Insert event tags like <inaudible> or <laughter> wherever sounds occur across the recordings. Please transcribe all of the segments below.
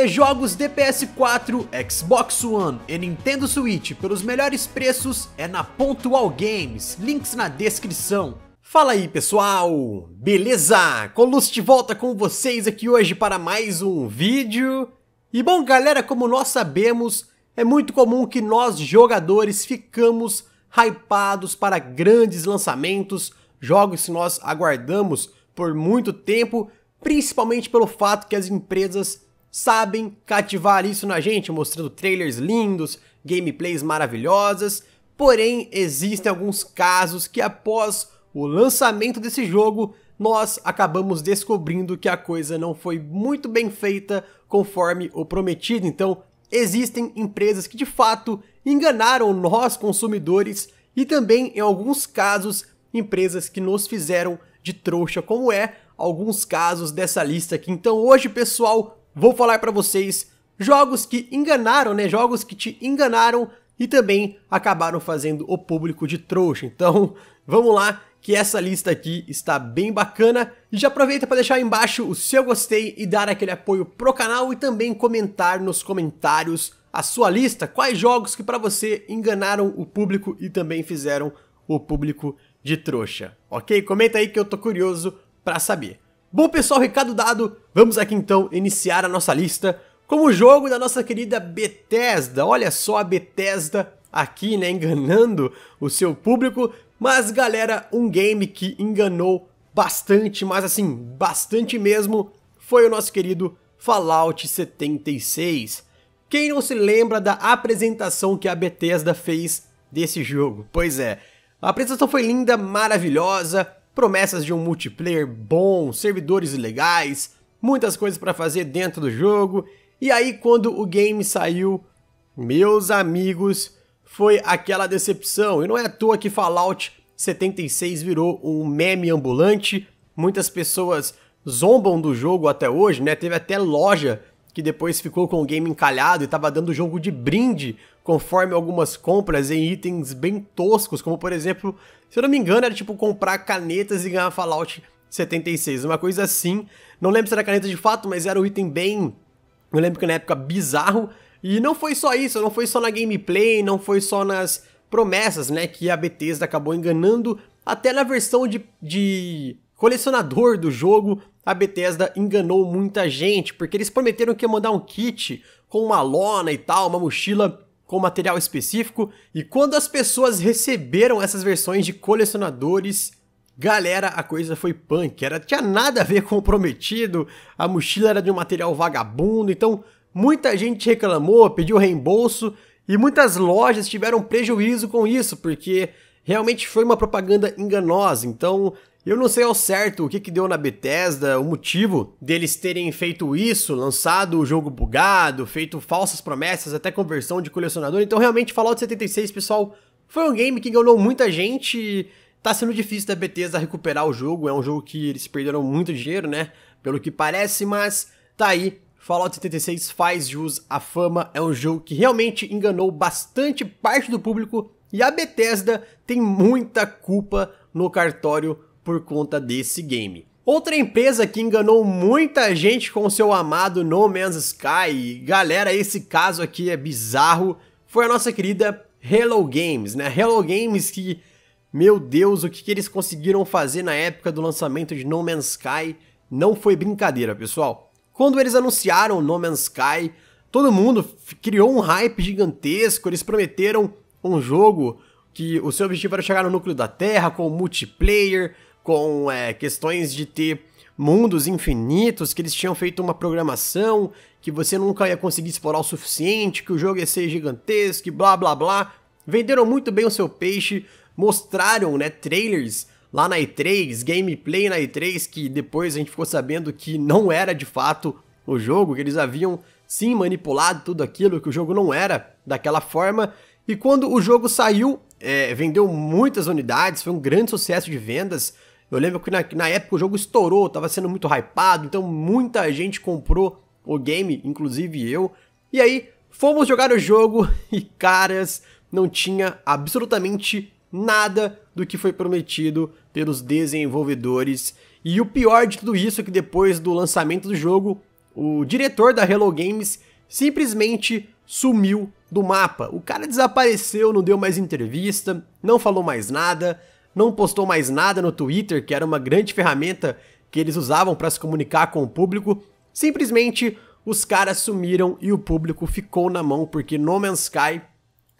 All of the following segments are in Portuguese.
e é jogos de PS4, Xbox One e Nintendo Switch pelos melhores preços é na Pontual Games, links na descrição. Fala aí pessoal, beleza? Colus volta com vocês aqui hoje para mais um vídeo. E bom galera, como nós sabemos, é muito comum que nós jogadores ficamos hypados para grandes lançamentos, jogos que nós aguardamos por muito tempo, principalmente pelo fato que as empresas sabem cativar isso na gente, mostrando trailers lindos, gameplays maravilhosas. Porém, existem alguns casos que após o lançamento desse jogo, nós acabamos descobrindo que a coisa não foi muito bem feita conforme o prometido. Então, existem empresas que de fato enganaram nós consumidores e também em alguns casos empresas que nos fizeram de trouxa como é alguns casos dessa lista aqui. Então, hoje, pessoal, vou falar para vocês jogos que enganaram, né? Jogos que te enganaram e também acabaram fazendo o público de trouxa. Então, <laughs> vamos lá, que essa lista aqui está bem bacana. E já aproveita para deixar aí embaixo o seu gostei e dar aquele apoio pro canal e também comentar nos comentários a sua lista, quais jogos que para você enganaram o público e também fizeram o público de trouxa. OK? Comenta aí que eu tô curioso para saber. Bom pessoal, recado dado, vamos aqui então iniciar a nossa lista com o jogo da nossa querida Bethesda. Olha só a Bethesda aqui, né, enganando o seu público, mas galera, um game que enganou bastante, mas assim, bastante mesmo, foi o nosso querido Fallout 76. Quem não se lembra da apresentação que a Bethesda fez desse jogo? Pois é, a apresentação foi linda, maravilhosa, promessas de um multiplayer bom, servidores legais, muitas coisas para fazer dentro do jogo. E aí quando o game saiu, meus amigos, foi aquela decepção. E não é à toa que Fallout 76 virou um meme ambulante. Muitas pessoas zombam do jogo até hoje, né? Teve até loja que depois ficou com o game encalhado e estava dando jogo de brinde, conforme algumas compras em itens bem toscos, como por exemplo, se eu não me engano, era tipo comprar canetas e ganhar Fallout 76, uma coisa assim. Não lembro se era caneta de fato, mas era um item bem, eu lembro que na época bizarro. E não foi só isso, não foi só na gameplay, não foi só nas promessas, né, que a Bethesda acabou enganando, até na versão de, de colecionador do jogo, a Bethesda enganou muita gente, porque eles prometeram que ia mandar um kit com uma lona e tal, uma mochila com material específico, e quando as pessoas receberam essas versões de colecionadores, galera, a coisa foi punk, era tinha nada a ver com o prometido, a mochila era de um material vagabundo, então muita gente reclamou, pediu reembolso e muitas lojas tiveram prejuízo com isso, porque realmente foi uma propaganda enganosa. Então, eu não sei ao certo o que, que deu na Bethesda, o motivo deles terem feito isso, lançado o jogo bugado, feito falsas promessas, até conversão de colecionador. Então, realmente, Fallout 76, pessoal, foi um game que enganou muita gente. Tá sendo difícil da Bethesda recuperar o jogo. É um jogo que eles perderam muito dinheiro, né? Pelo que parece, mas tá aí. Fallout 76 faz jus à fama. É um jogo que realmente enganou bastante parte do público. E a Bethesda tem muita culpa no cartório por conta desse game. Outra empresa que enganou muita gente com seu amado No Man's Sky, galera, esse caso aqui é bizarro, foi a nossa querida Hello Games, né? Hello Games que, meu Deus, o que, que eles conseguiram fazer na época do lançamento de No Man's Sky não foi brincadeira, pessoal. Quando eles anunciaram No Man's Sky, todo mundo criou um hype gigantesco, eles prometeram um jogo que o seu objetivo era chegar no núcleo da Terra com multiplayer, com é, questões de ter mundos infinitos, que eles tinham feito uma programação que você nunca ia conseguir explorar o suficiente, que o jogo ia ser gigantesco, e blá blá blá. Venderam muito bem o seu peixe, mostraram, né, trailers lá na E3, gameplay na E3, que depois a gente ficou sabendo que não era de fato o jogo, que eles haviam sim manipulado tudo aquilo, que o jogo não era daquela forma. E quando o jogo saiu, é, vendeu muitas unidades, foi um grande sucesso de vendas. Eu lembro que na, na época o jogo estourou, estava sendo muito hypado, então muita gente comprou o game, inclusive eu. E aí, fomos jogar o jogo <laughs> e, caras, não tinha absolutamente nada do que foi prometido pelos desenvolvedores. E o pior de tudo isso é que depois do lançamento do jogo, o diretor da Hello Games simplesmente sumiu do mapa. O cara desapareceu, não deu mais entrevista, não falou mais nada, não postou mais nada no Twitter, que era uma grande ferramenta que eles usavam para se comunicar com o público. Simplesmente os caras sumiram e o público ficou na mão porque No Man's Sky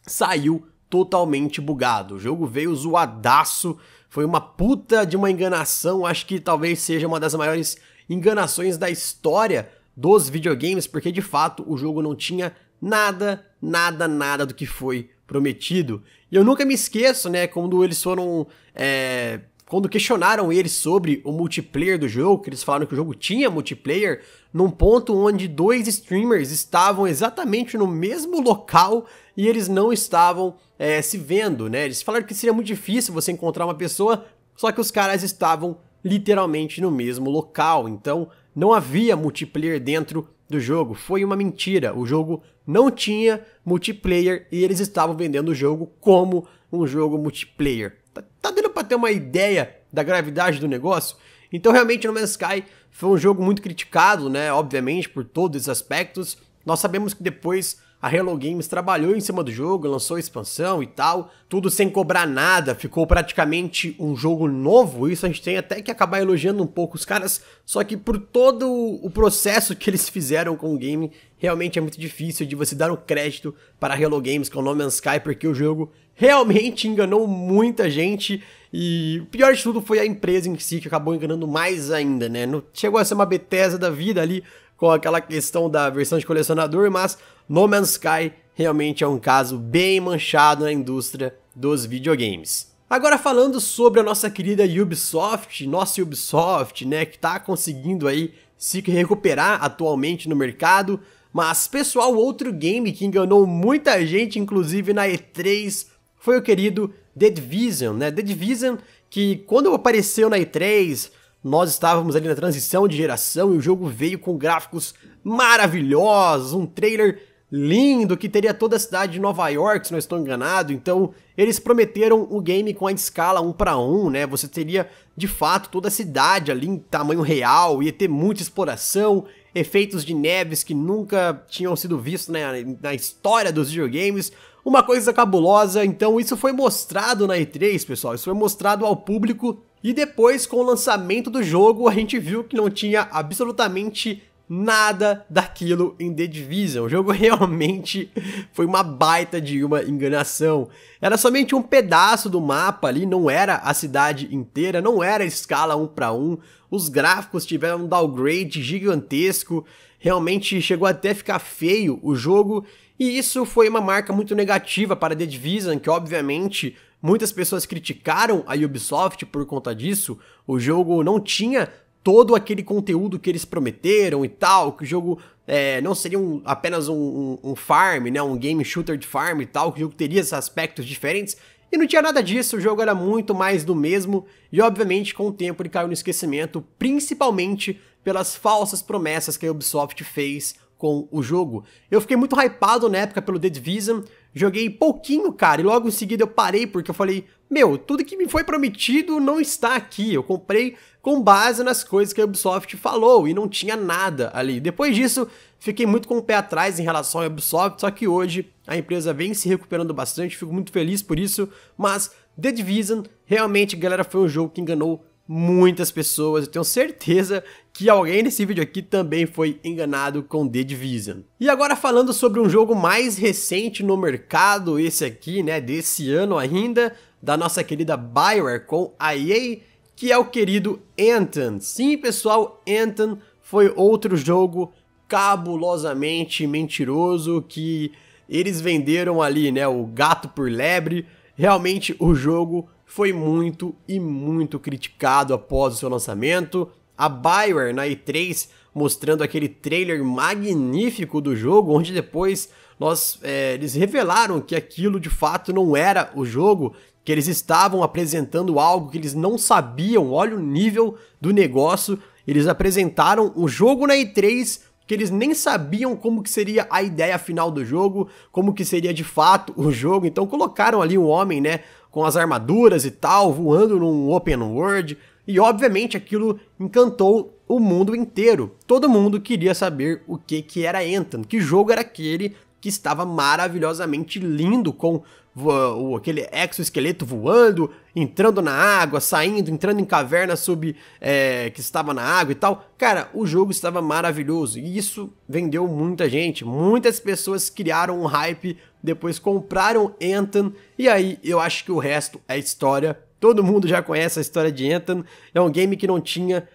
saiu totalmente bugado. O jogo veio zoadaço, foi uma puta de uma enganação, acho que talvez seja uma das maiores enganações da história dos videogames, porque de fato o jogo não tinha nada, nada, nada do que foi prometido. E eu nunca me esqueço, né, quando eles foram. É, quando questionaram eles sobre o multiplayer do jogo, que eles falaram que o jogo tinha multiplayer, num ponto onde dois streamers estavam exatamente no mesmo local e eles não estavam é, se vendo, né? Eles falaram que seria muito difícil você encontrar uma pessoa, só que os caras estavam literalmente no mesmo local, então não havia multiplayer dentro do jogo foi uma mentira. O jogo não tinha multiplayer e eles estavam vendendo o jogo como um jogo multiplayer. Tá, tá dando para ter uma ideia da gravidade do negócio? Então, realmente, No Man's Sky foi um jogo muito criticado, né? Obviamente, por todos esses aspectos. Nós sabemos que depois a Hello Games trabalhou em cima do jogo, lançou expansão e tal, tudo sem cobrar nada, ficou praticamente um jogo novo. Isso a gente tem até que acabar elogiando um pouco os caras, só que por todo o processo que eles fizeram com o game, realmente é muito difícil de você dar o um crédito para a Hello Games com o nome Man's Sky, porque o jogo realmente enganou muita gente e o pior de tudo foi a empresa em si que acabou enganando mais ainda, né? Chegou a ser uma Bethesda da vida ali, com aquela questão da versão de colecionador, mas No Man's Sky realmente é um caso bem manchado na indústria dos videogames. Agora falando sobre a nossa querida Ubisoft, nossa Ubisoft, né, que está conseguindo aí se recuperar atualmente no mercado, mas pessoal, outro game que enganou muita gente, inclusive na E3, foi o querido The Division, né? The Division que quando apareceu na E3, nós estávamos ali na transição de geração e o jogo veio com gráficos maravilhosos, um trailer lindo que teria toda a cidade de Nova York, se não estou enganado. Então, eles prometeram o game com a escala 1 para 1, né? Você teria de fato toda a cidade ali em tamanho real, ia ter muita exploração, efeitos de neves que nunca tinham sido vistos né, na história dos videogames. Uma coisa cabulosa, então isso foi mostrado na E3, pessoal. Isso foi mostrado ao público e depois, com o lançamento do jogo, a gente viu que não tinha absolutamente nada daquilo em The Division. O jogo <laughs> realmente foi uma baita de uma enganação. Era somente um pedaço do mapa ali, não era a cidade inteira, não era escala 1 para 1. Os gráficos tiveram um downgrade gigantesco, realmente chegou até a ficar feio o jogo, e isso foi uma marca muito negativa para The Division, que obviamente Muitas pessoas criticaram a Ubisoft por conta disso. O jogo não tinha todo aquele conteúdo que eles prometeram e tal, que o jogo é, não seria um, apenas um, um, um, farm, né, um game shooter de farm e tal, que o jogo teria esses aspectos diferentes, e não tinha nada disso, o jogo era muito mais do mesmo, e obviamente com o tempo ele caiu no esquecimento, principalmente pelas falsas promessas que a Ubisoft fez com o jogo. Eu fiquei muito hypado na época pelo The Division, Joguei pouquinho, cara, e logo em seguida eu parei porque eu falei: Meu, tudo que me foi prometido não está aqui. Eu comprei com base nas coisas que a Ubisoft falou e não tinha nada ali. Depois disso, fiquei muito com o pé atrás em relação à Ubisoft, só que hoje a empresa vem se recuperando bastante, fico muito feliz por isso. Mas The Division realmente, galera, foi um jogo que enganou muitas pessoas. Eu tenho certeza que alguém nesse vídeo aqui também foi enganado com The Division. E agora falando sobre um jogo mais recente no mercado, esse aqui, né, desse ano ainda, da nossa querida BioWare com a EA, que é o querido Anthem. Sim, pessoal, Anthem foi outro jogo cabulosamente mentiroso que eles venderam ali, né, o gato por lebre. Realmente o jogo foi muito e muito criticado após o seu lançamento. A Bioware na E3 mostrando aquele trailer magnífico do jogo, onde depois nós, é, eles revelaram que aquilo de fato não era o jogo, que eles estavam apresentando algo que eles não sabiam. Olha o nível do negócio. Eles apresentaram o jogo na E3 que eles nem sabiam como que seria a ideia final do jogo, como que seria de fato o jogo. Então colocaram ali um homem, né, com as armaduras e tal, voando num open world, e obviamente aquilo encantou o mundo inteiro. Todo mundo queria saber o que que era Anthem, que jogo era aquele, que estava maravilhosamente lindo com o, aquele exoesqueleto voando, entrando na água, saindo, entrando em caverna sub é, que estava na água e tal. Cara, o jogo estava maravilhoso e isso vendeu muita gente. Muitas pessoas criaram um hype, depois compraram Anthem e aí eu acho que o resto é história. Todo mundo já conhece a história de Anthem. É um game que não tinha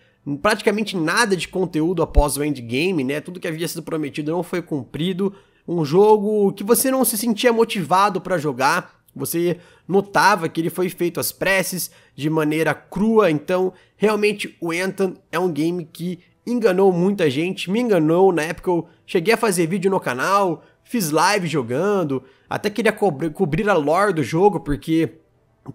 praticamente nada de conteúdo após o endgame, né? Tudo que havia sido prometido não foi cumprido um jogo que você não se sentia motivado para jogar, você notava que ele foi feito às preces, de maneira crua, então realmente o Anthem é um game que enganou muita gente, me enganou, na época eu cheguei a fazer vídeo no canal, fiz live jogando, até queria cobrir a lore do jogo, porque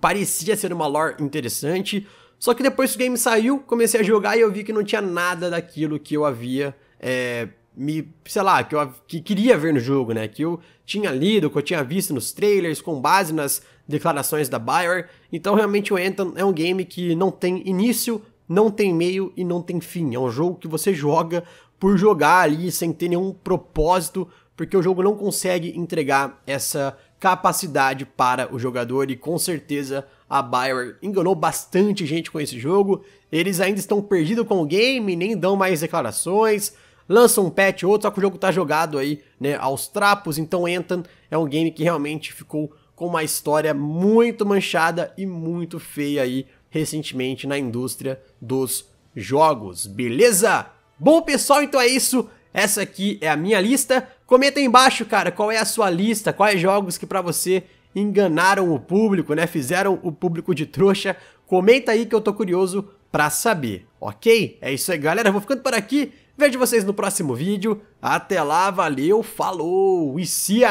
parecia ser uma lore interessante, só que depois que o game saiu, comecei a jogar e eu vi que não tinha nada daquilo que eu havia é, me, sei lá, que eu que queria ver no jogo, né? Que eu tinha lido, que eu tinha visto nos trailers, com base nas declarações da Bioware. Então realmente o Anthem é um game que não tem início, não tem meio e não tem fim. É um jogo que você joga por jogar ali sem ter nenhum propósito, porque o jogo não consegue entregar essa capacidade para o jogador e com certeza a Bioware enganou bastante gente com esse jogo. Eles ainda estão perdidos com o game, nem dão mais declarações lança um patch outro, só que o jogo tá jogado aí, né, aos trapos, então Anthem é um game que realmente ficou com uma história muito manchada e muito feia aí recentemente na indústria dos jogos, beleza? Bom pessoal, então é isso, essa aqui é a minha lista, comenta aí embaixo, cara, qual é a sua lista, quais jogos que pra você enganaram o público, né, fizeram o público de trouxa, comenta aí que eu tô curioso pra saber, ok? É isso aí galera, vou ficando por aqui, Vejo vocês no próximo vídeo. Até lá, valeu, falou e se